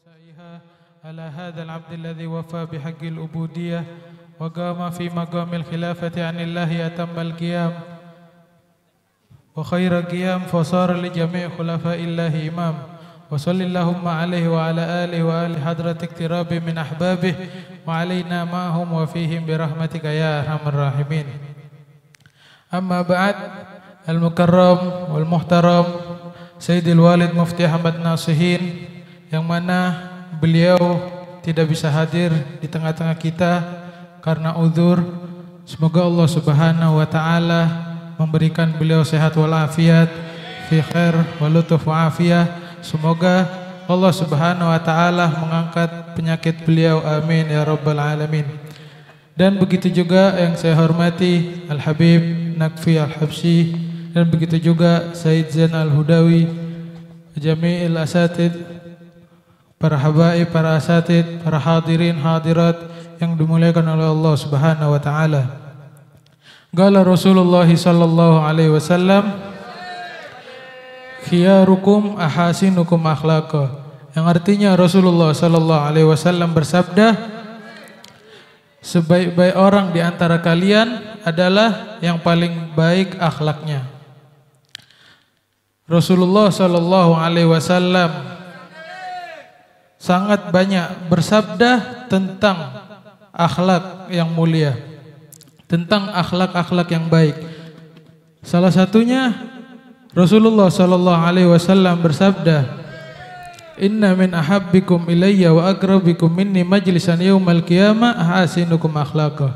ومسائها على هذا العبد الذي وفى بحق العبودية وقام في مقام الخلافة عن الله أتم القيام وخير القيام فصار لجميع خلفاء الله إمام وصل اللهم عليه وعلى آله وآل حضرة اقتراب من أحبابه وعلينا معهم وفيهم برحمتك يا أرحم الراحمين أما بعد المكرم والمحترم سيد الوالد مفتي أحمد ناصحين yang mana beliau tidak bisa hadir di tengah-tengah kita karena uzur. Semoga Allah Subhanahu wa taala memberikan beliau sehat walafiat, fi khair wa wa afiyah. Semoga Allah Subhanahu wa taala mengangkat penyakit beliau. Amin ya rabbal alamin. Dan begitu juga yang saya hormati Al Habib Nakfi Al Habsyi dan begitu juga Said Zain Al Hudawi, Jami'il Asatid para habaib, para asatid, para hadirin, hadirat yang dimuliakan oleh Allah Subhanahu wa taala. Gala Rasulullah sallallahu alaihi wasallam khiyarukum ahasinukum akhlaqa. Yang artinya Rasulullah sallallahu alaihi wasallam bersabda sebaik-baik orang di antara kalian adalah yang paling baik akhlaknya. Rasulullah sallallahu alaihi wasallam sangat banyak bersabda tentang akhlak yang mulia, tentang akhlak-akhlak yang baik. Salah satunya Rasulullah sallallahu alaihi wasallam bersabda, "Inna min ahabbikum ilayya wa akrabikum minni majlisan yaumal qiyamah ahasinukum akhlaqa."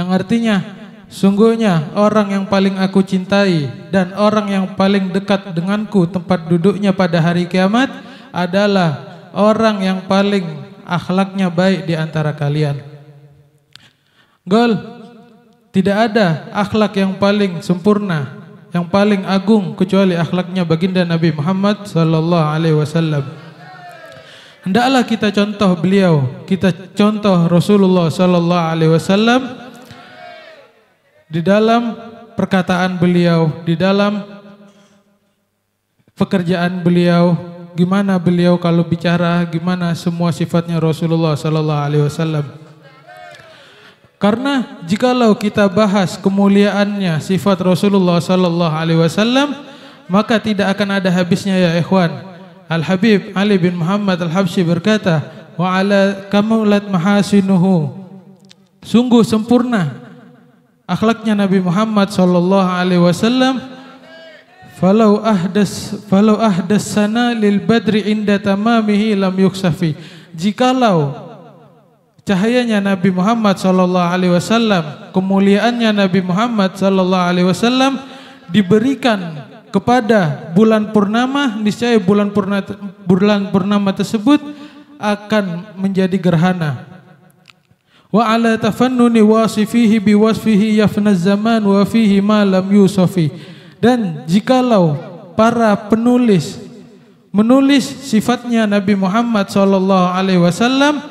Yang artinya, sungguhnya orang yang paling aku cintai dan orang yang paling dekat denganku tempat duduknya pada hari kiamat adalah orang yang paling akhlaknya baik di antara kalian. Gol, tidak ada akhlak yang paling sempurna, yang paling agung kecuali akhlaknya baginda Nabi Muhammad sallallahu alaihi wasallam. Hendaklah kita contoh beliau, kita contoh Rasulullah sallallahu alaihi wasallam di dalam perkataan beliau, di dalam pekerjaan beliau, gimana beliau kalau bicara, gimana semua sifatnya Rasulullah sallallahu alaihi wasallam. Karena jikalau kita bahas kemuliaannya sifat Rasulullah sallallahu alaihi wasallam, maka tidak akan ada habisnya ya ikhwan. Al Habib Ali bin Muhammad Al Habsyi berkata, "Wa ala kamulat mahasinuhu." Sungguh sempurna akhlaknya Nabi Muhammad sallallahu alaihi wasallam Falau ahdas falau ahdas sana lil badri inda tamamihi lam yuksafi. Jikalau cahayanya Nabi Muhammad sallallahu alaihi wasallam, kemuliaannya Nabi Muhammad sallallahu alaihi wasallam diberikan kepada bulan purnama, niscaya bulan purnama, bulan purnama tersebut akan menjadi gerhana. Wa ala tafannuni wasifihi biwasfihi yafna zaman wa fihi ma lam yusafi dan jikalau para penulis menulis sifatnya Nabi Muhammad Shallallahu Alaihi Wasallam,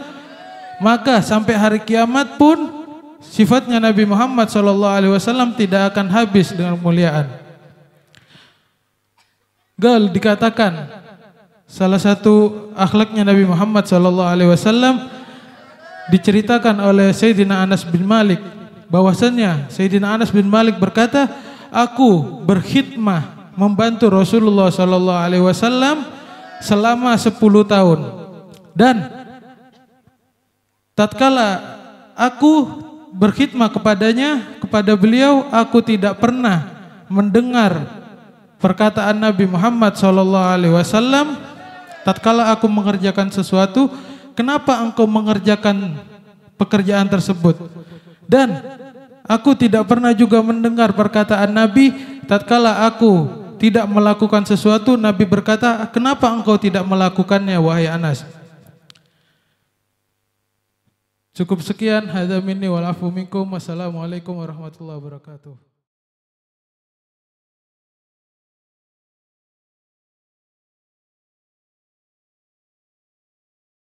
maka sampai hari kiamat pun sifatnya Nabi Muhammad Shallallahu Alaihi Wasallam tidak akan habis dengan kemuliaan. Gal dikatakan salah satu akhlaknya Nabi Muhammad Shallallahu Alaihi Wasallam diceritakan oleh Sayyidina Anas bin Malik bahwasanya Sayyidina Anas bin Malik berkata aku berkhidmah membantu Rasulullah Sallallahu Alaihi Wasallam selama 10 tahun dan tatkala aku berkhidmah kepadanya kepada beliau aku tidak pernah mendengar perkataan Nabi Muhammad Sallallahu Alaihi Wasallam tatkala aku mengerjakan sesuatu kenapa engkau mengerjakan pekerjaan tersebut dan Aku tidak pernah juga mendengar perkataan Nabi tatkala aku tidak melakukan sesuatu Nabi berkata, "Kenapa engkau tidak melakukannya wahai Anas?" Cukup sekian hadza minni wal afu minkum. Wassalamualaikum warahmatullahi wabarakatuh.